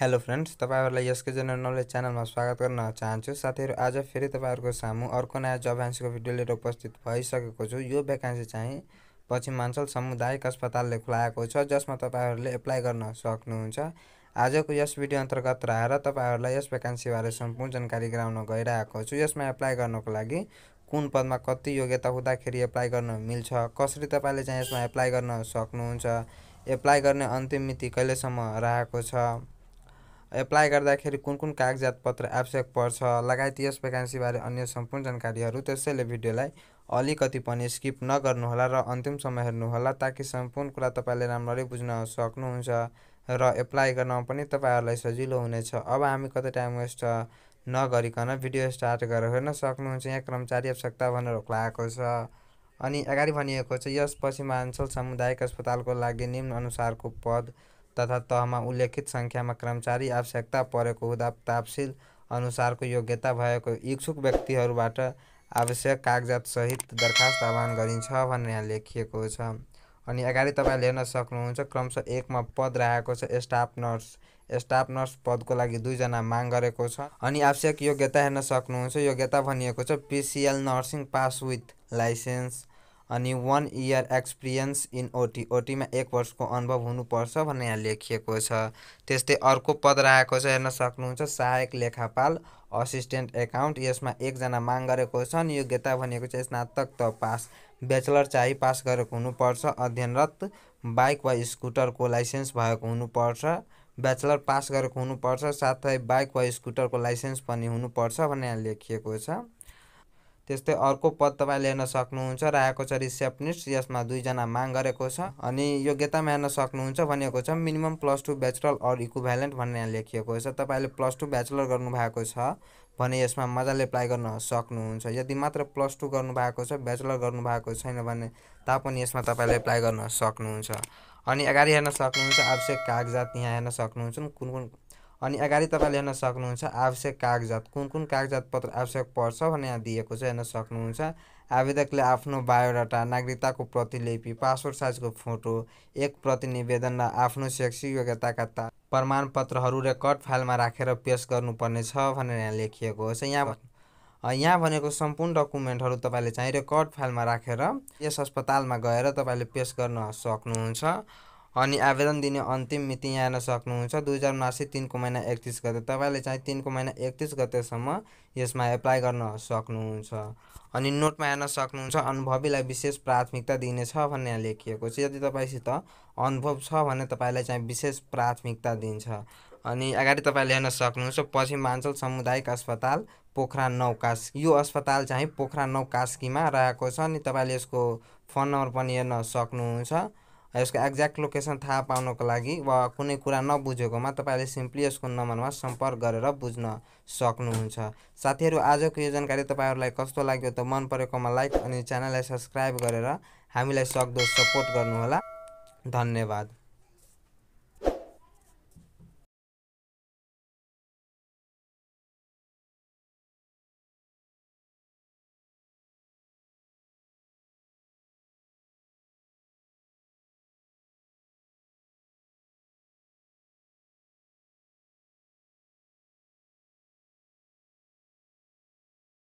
hello friends तपाईँहरूलाई यसको general knowledge च्यानलमा स्वागत गर्न चाहन्छु साथीहरू आज फेरि तपाईँहरूको सामु अर्को नयाँ जब भ्यान्सीको भिडियो लिएर उपस्थित भइसकेको छु यो भ्याकान्सी चाहिँ पश्चिमाञ्चल सामुदायिक अस्पतालले खुलाएको छ जसमा तपाईँहरूले एप्लाई गर्न सक्नुहुन्छ आजको यस भिडियो अन्तर्गत रहेर तपाईँहरूलाई यस भ्याकान्सीबारे सम्पूर्ण जानकारी गराउन गइरहेको छु यसमा एप्लाई गर्नको लागि कुन पदमा कति योग्यता हुँदाखेरि एप्लाई गर्न मिल्छ कसरी तपाईँले चाहिँ यसमा एप्लाई गर्न सक्नुहुन्छ एप्लाई गर्ने अन्तिम मिति कहिलेसम्म रहेको छ एप्लाई गर्दाखेरि कुन कुन कागजात पत्र आवश्यक पर्छ लगायत यस भ्याकेन्सीबारे अन्य सम्पूर्ण जानकारीहरू त्यसैले भिडियोलाई अलिकति पनि स्किप नगर्नुहोला र अन्तिमसम्म हेर्नुहोला ताकि सम्पूर्ण कुरा तपाईँले राम्ररी बुझ्न सक्नुहुन्छ र एप्लाई गर्न पनि तपाईँहरूलाई सजिलो हुनेछ अब हामी कतै टाइम वेस्ट नगरिकन भिडियो स्टार्ट गरेर हेर्न सक्नुहुन्छ यहाँ कर्मचारी आवश्यकता भनेर खुलाएको छ अनि अगाडि भनिएको छ यस पश्चिमाञ्चल सामुदायिक अस्पतालको लागि निम्न अनुसारको पद तथा तहमा उल्लेखित सङ्ख्यामा कर्मचारी आवश्यकता परेको हुँदा तापसिल अनुसारको योग्यता भएको इच्छुक व्यक्तिहरूबाट आवश्यक कागजातसहित दरखास्त आह्वान गरिन्छ भनेर यहाँ लेखिएको छ अनि अगाडि तपाईँले हेर्न सक्नुहुन्छ क्रमशः एकमा पद राखेको छ स्टाफ नर्स स्टाफ नर्स पदको लागि दुईजना माग गरेको छ अनि आवश्यक योग्यता हेर्न सक्नुहुन्छ योग्यता भनिएको छ PCL nursing pass with license अनि one year experience in OT ओटीमा एक वर्षको अनुभव हुनुपर्छ भन्ने यहाँ लेखिएको छ त्यस्तै अर्को पद राखेको छ हेर्न सक्नुहुन्छ सहायक लेखापाल असिस्टेन्ट एकाउन्ट यसमा एकजना माग गरेको छन् योग्यता भनेको चाहिँ स्नातक त पास ब्याचलर चाहिँ पास गरेको हुनुपर्छ अध्ययनरत बाइक वा स्कुटरको लाइसेन्स भएको हुनुपर्छ ब्याचलर पास गरेको हुनुपर्छ साथै बाइक वा स्कुटरको लाइसेन्स पनि हुनुपर्छ यहाँ लेखिएको छ त्यस्तै अर्को पद तपाईँ लिन सक्नुहुन्छ र आएको छ रिसेप्निस्ट यसमा दुईजना माग गरेको छ अनि योग्यतामा हेर्न सक्नुहुन्छ भनेको छ minimum plus two bachelor or equivalent भन्ने यहाँ लेखिएको छ तपाईँले प्लस टू ब्याचलर गर्नुभएको छ भने यसमा मजाले एप्लाई गर्न सक्नुहुन्छ यदि मात्र प्लस टू गर्नुभएको छ ब्याचलर गर्नुभएको छैन भने तापनि यसमा तपाईँले एप्लाई गर्न सक्नुहुन्छ अनि अगाडि हेर्न सक्नुहुन्छ आवश्यक कागजात यहाँ हेर्न सक्नुहुन्छ कुन कुन अनि अगाडि तपाईँले हेर्न सक्नुहुन्छ आवश्यक कागजात कुन कुन कागजात पत्र आवश्यक पर्छ भनेर यहाँ दिएको छ हेर्न सक्नुहुन्छ आवेदकले आफ्नो बायोडाटा नागरिकताको प्रतिलिपि पासपोर्ट साइजको फोटो एक प्रतिनिवेदन र आफ्नो शैक्षिक योग्यताका ता प्रमाणपत्रहरू रेकर्ड फाइलमा राखेर पेस छ भनेर यहाँ लेखिएको छ यहाँ यहाँ भनेको सम्पूर्ण डकुमेन्टहरू तपाईँले चाहिँ रेकर्ड फाइलमा राखेर यस अस्पतालमा गएर तपाईँले पेस गर्न सक्नुहुन्छ अनि आवेदन दिने अन्तिम मिति यहाँ हेर्न सक्नुहुन्छ दुई हजार उनासी तिनको महिना एकतिस गते तपाईँले चाहिँ तिनको महिना एकतिस गतेसम्म यसमा एप्लाई गर्न सक्नुहुन्छ अनि नोटमा हेर्न सक्नुहुन्छ अनुभवीलाई विशेष प्राथमिकता दिनेछ भन्ने यहाँ लेखिएको छ यदि तपाईँसित अनुभव छ भने तपाईँलाई चाहिँ विशेष प्राथमिकता दिन्छ अनि अगाडि तपाईँले हेर्न सक्नुहुन्छ पश्चिमाञ्चल सामुदायिक अस्पताल पोखरा नौ कास्की यो अस्पताल चाहिँ पोखरा नौ कास्कीमा रहेको छ अनि तपाईँले यसको फोन नम्बर पनि हेर्न सक्नुहुन्छ यसको एक्ज्याक्ट लोकेसन थाहा पाउनको लागि वा कुनै कुरा नबुझेकोमा तपाईँले सिम्पली यसको नम्बरमा सम्पर्क गरेर बुझ्न सक्नुहुन्छ साथीहरू आजको यो जानकारी तपाईँहरूलाई कस्तो लाग्यो त मन परेकोमा लाइक अनि च्यानललाई सब्सक्राइब गरेर हामीलाई सक्दो सपोर्ट गर्नुहोला धन्यवाद